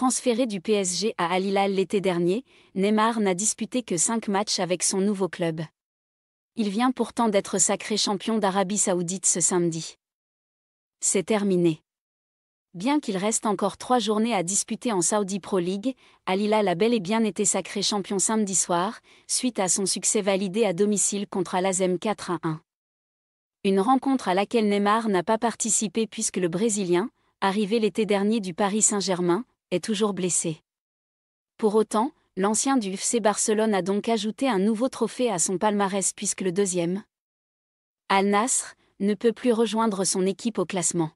Transféré du PSG à Al Hilal l'été dernier, Neymar n'a disputé que 5 matchs avec son nouveau club. Il vient pourtant d'être sacré champion d'Arabie saoudite ce samedi. C'est terminé. Bien qu'il reste encore trois journées à disputer en Saudi Pro League, Al Hilal a bel et bien été sacré champion samedi soir, suite à son succès validé à domicile contre Al Azem 4 à 1. Une rencontre à laquelle Neymar n'a pas participé puisque le Brésilien, arrivé l'été dernier du Paris Saint-Germain, est toujours blessé. Pour autant, l'ancien du FC Barcelone a donc ajouté un nouveau trophée à son palmarès puisque le deuxième, Al Nasr, ne peut plus rejoindre son équipe au classement.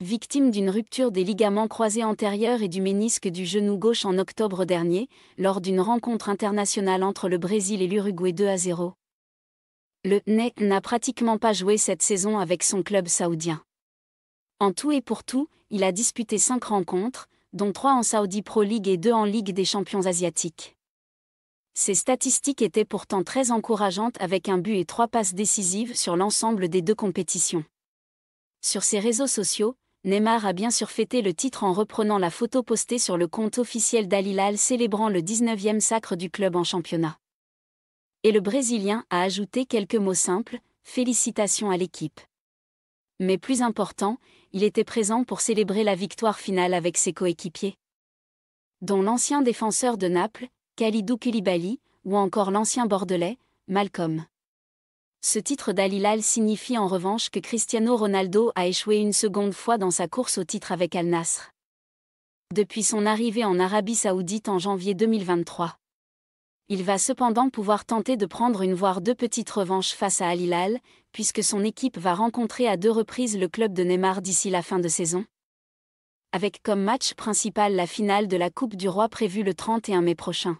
Victime d'une rupture des ligaments croisés antérieurs et du ménisque du genou gauche en octobre dernier, lors d'une rencontre internationale entre le Brésil et l'Uruguay 2 à 0. Le Ney » n'a pratiquement pas joué cette saison avec son club saoudien. En tout et pour tout, il a disputé cinq rencontres, dont trois en Saudi Pro League et deux en Ligue des champions asiatiques. Ces statistiques étaient pourtant très encourageantes avec un but et trois passes décisives sur l'ensemble des deux compétitions. Sur ses réseaux sociaux, Neymar a bien sûr fêté le titre en reprenant la photo postée sur le compte officiel d'Alilal célébrant le 19e sacre du club en championnat. Et le Brésilien a ajouté quelques mots simples, félicitations à l'équipe mais plus important, il était présent pour célébrer la victoire finale avec ses coéquipiers. Dont l'ancien défenseur de Naples, Khalidou Koulibaly, ou encore l'ancien Bordelais, Malcolm. Ce titre d'Alilal signifie en revanche que Cristiano Ronaldo a échoué une seconde fois dans sa course au titre avec Al-Nasr. Depuis son arrivée en Arabie Saoudite en janvier 2023 il va cependant pouvoir tenter de prendre une voire deux petites revanches face à Alilal, puisque son équipe va rencontrer à deux reprises le club de Neymar d'ici la fin de saison. Avec comme match principal la finale de la Coupe du Roi prévue le 31 mai prochain.